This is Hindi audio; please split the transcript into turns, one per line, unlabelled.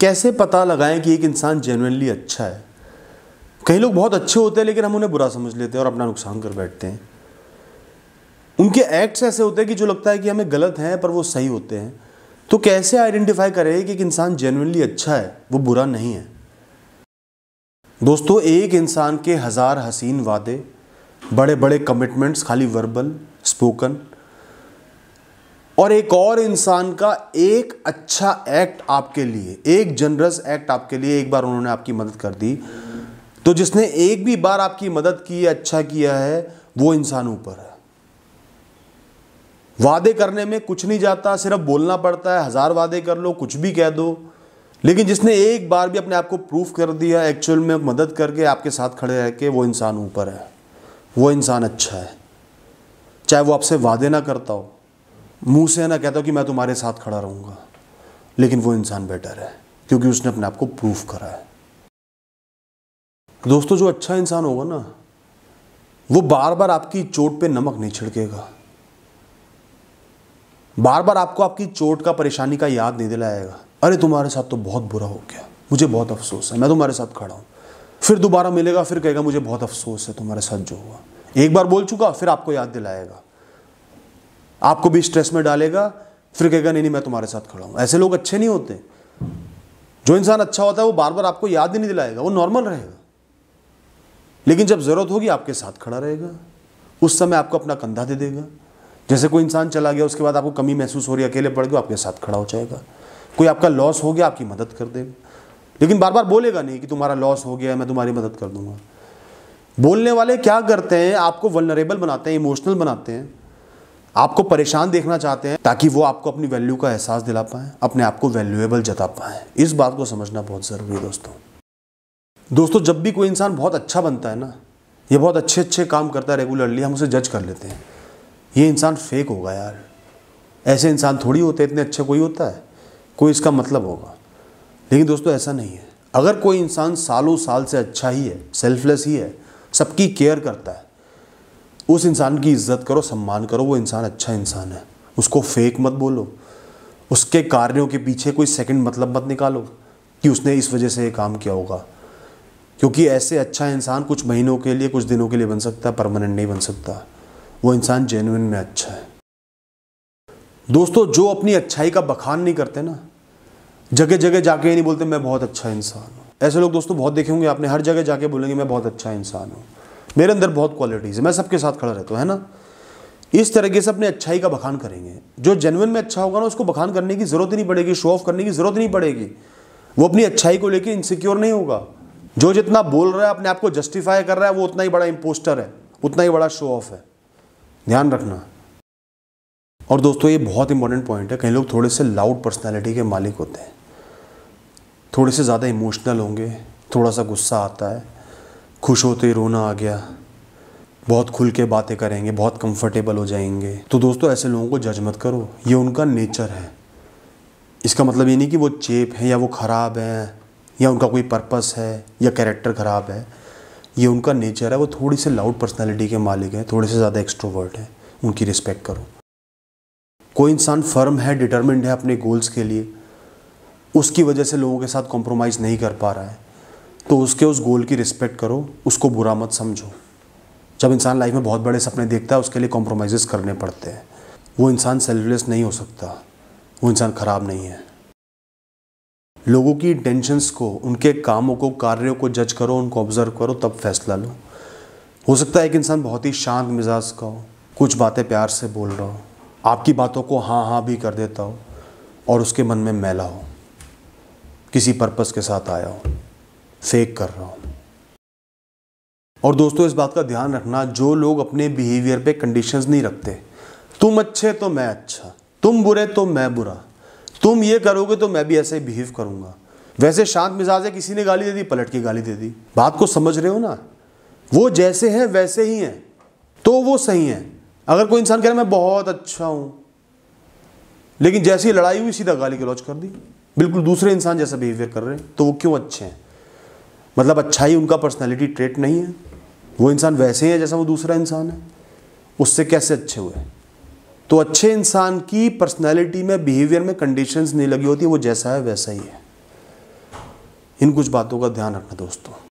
कैसे पता लगाएं कि एक इंसान जेनुअनली अच्छा है कई लोग बहुत अच्छे होते हैं लेकिन हम उन्हें बुरा समझ लेते हैं और अपना नुकसान कर बैठते हैं उनके एक्ट्स ऐसे होते हैं कि जो लगता है कि हमें गलत हैं पर वो सही होते हैं तो कैसे आइडेंटिफाई करें कि एक इंसान जेनुअनली अच्छा है वो बुरा नहीं है दोस्तों एक इंसान के हज़ार हसीन वादे बड़े बड़े कमिटमेंट्स खाली वर्बल स्पोकन और एक और इंसान का एक अच्छा एक्ट आपके लिए एक जनरस एक्ट आपके लिए एक बार उन्होंने आपकी मदद कर दी तो जिसने एक भी बार आपकी मदद की अच्छा किया है वो इंसान ऊपर है वादे करने में कुछ नहीं जाता सिर्फ बोलना पड़ता है हज़ार वादे कर लो कुछ भी कह दो लेकिन जिसने एक बार भी अपने आप को प्रूफ कर दिया एक्चुअल में मदद करके आपके साथ खड़े रह के वो इंसान ऊपर है वो इंसान अच्छा है चाहे वो आपसे वादे ना करता हो मुंह से ना कहता कि मैं तुम्हारे साथ खड़ा रहूंगा लेकिन वो इंसान बेटर है क्योंकि उसने अपने आप को प्रूफ करा है दोस्तों जो अच्छा इंसान होगा ना वो बार बार आपकी चोट पे नमक नहीं छिड़केगा बार बार आपको आपकी चोट का परेशानी का याद नहीं दिलाएगा अरे तुम्हारे साथ तो बहुत बुरा हो गया मुझे बहुत अफसोस है मैं तुम्हारे साथ खड़ा हूं फिर दोबारा मिलेगा फिर कहेगा मुझे बहुत अफसोस है तुम्हारे साथ जो हुआ एक बार बोल चुका फिर आपको याद दिलाएगा आपको भी स्ट्रेस में डालेगा फिर कहेगा नहीं नहीं मैं तुम्हारे साथ खड़ा हूँ ऐसे लोग अच्छे नहीं होते जो इंसान अच्छा होता है वो बार बार आपको याद ही नहीं दिलाएगा वो नॉर्मल रहेगा लेकिन जब ज़रूरत होगी आपके साथ खड़ा रहेगा उस समय आपको अपना कंधा दे देगा जैसे कोई इंसान चला गया उसके बाद आपको कमी महसूस हो रही है अकेले पड़ गए आपके साथ खड़ा हो जाएगा कोई आपका लॉस हो गया आपकी मदद कर देगा लेकिन बार बार बोलेगा नहीं कि तुम्हारा लॉस हो गया मैं तुम्हारी मदद कर दूंगा बोलने वाले क्या करते हैं आपको वनरेबल बनाते हैं इमोशनल बनाते हैं आपको परेशान देखना चाहते हैं ताकि वो आपको अपनी वैल्यू का एहसास दिला पाए अपने आप को वैल्यूएबल जता पाए इस बात को समझना बहुत ज़रूरी है दोस्तों दोस्तों जब भी कोई इंसान बहुत अच्छा बनता है ना ये बहुत अच्छे अच्छे काम करता है रेगुलरली हम उसे जज कर लेते हैं ये इंसान फेक होगा यार ऐसे इंसान थोड़ी होते इतने अच्छे कोई होता है कोई इसका मतलब होगा लेकिन दोस्तों ऐसा नहीं है अगर कोई इंसान सालों साल से अच्छा ही है सेल्फलेस ही है सबकी केयर करता है उस इंसान की इज्जत करो सम्मान करो वो इंसान अच्छा इंसान है उसको फेक मत बोलो उसके कार्यों के पीछे कोई सेकंड मतलब मत निकालो कि उसने इस वजह से ये काम किया होगा क्योंकि ऐसे अच्छा इंसान कुछ महीनों के लिए कुछ दिनों के लिए बन सकता है परमानेंट नहीं बन सकता वो इंसान जेनुइन में अच्छा है दोस्तों जो अपनी अच्छाई का बखान नहीं करते ना जगह जगह जाके ये नहीं बोलते मैं बहुत अच्छा इंसान हूँ ऐसे लोग दोस्तों बहुत देखे होंगे आपने हर जगह जाके बोलेंगे मैं बहुत अच्छा इंसान हूँ मेरे अंदर बहुत क्वालिटीज़ है मैं सबके साथ खड़ा रहता हूँ है ना इस तरीके से अपने अच्छाई का बखान करेंगे जो जेनविन में अच्छा होगा ना उसको बखान करने की ज़रूरत नहीं पड़ेगी शो ऑफ करने की ज़रूरत नहीं पड़ेगी वो अपनी अच्छाई को लेकर इनसिक्योर नहीं होगा जो जितना बोल रहा है अपने आप को जस्टिफाई कर रहा है वो उतना ही बड़ा इम्पोस्टर है उतना ही बड़ा शो ऑफ है ध्यान रखना और दोस्तों ये बहुत इंपॉर्टेंट पॉइंट है कई लोग थोड़े से लाउड पर्सनैलिटी के मालिक होते हैं थोड़े से ज़्यादा इमोशनल होंगे थोड़ा सा गुस्सा आता है खुश होते तो ही रोना आ गया बहुत खुल के बातें करेंगे बहुत कंफर्टेबल हो जाएंगे तो दोस्तों ऐसे लोगों को जज मत करो ये उनका नेचर है इसका मतलब ये नहीं कि वो चेप है या वो ख़राब हैं या उनका कोई पर्पस है या कैरेक्टर ख़राब है ये उनका नेचर है वो थोड़ी से लाउड पर्सनैलिटी के मालिक हैं थोड़े से ज़्यादा एक्स्ट्रोवर्ट हैं उनकी रिस्पेक्ट करो कोई इंसान फर्म है डिटर्मेंट है अपने गोल्स के लिए उसकी वजह से लोगों के साथ कॉम्प्रोमाइज़ नहीं कर पा रहा है तो उसके उस गोल की रिस्पेक्ट करो उसको बुरा मत समझो जब इंसान लाइफ में बहुत बड़े सपने देखता है उसके लिए कॉम्प्रोमाइज़ करने पड़ते हैं वो इंसान सेल्फलेस नहीं हो सकता वो इंसान ख़राब नहीं है लोगों की इंटेंशंस को उनके कामों को कार्यों को जज करो उनको ऑब्ज़र्व करो तब फैसला लो हो सकता है कि इंसान बहुत ही शांत मिजाज का हो कुछ बातें प्यार से बोल रहा हो आपकी बातों को हाँ हाँ भी कर देता हो और उसके मन में मैला हो किसी पर्पस के साथ आया हो फेक कर रहा हूँ और दोस्तों इस बात का ध्यान रखना जो लोग अपने बिहेवियर पे कंडीशंस नहीं रखते तुम अच्छे तो मैं अच्छा तुम बुरे तो मैं बुरा तुम ये करोगे तो मैं भी ऐसे ही बिहेव करूँगा वैसे शांत मिजाज है किसी ने गाली दे दी पलट के गाली दे दी बात को समझ रहे हो ना वो जैसे हैं वैसे ही हैं तो वो सही हैं अगर कोई इंसान कह रहा है मैं बहुत अच्छा हूँ लेकिन जैसी लड़ाई हुई सीधा गाली लॉज कर दी बिल्कुल दूसरे इंसान जैसा बिहेवियर कर रहे हैं तो वो क्यों अच्छे हैं मतलब अच्छा ही उनका पर्सनैलिटी ट्रेट नहीं है वो इंसान वैसे ही है जैसा वो दूसरा इंसान है उससे कैसे अच्छे हुए तो अच्छे इंसान की पर्सनैलिटी में बिहेवियर में कंडीशंस नहीं लगी होती वो जैसा है वैसा ही है इन कुछ बातों का ध्यान रखना दोस्तों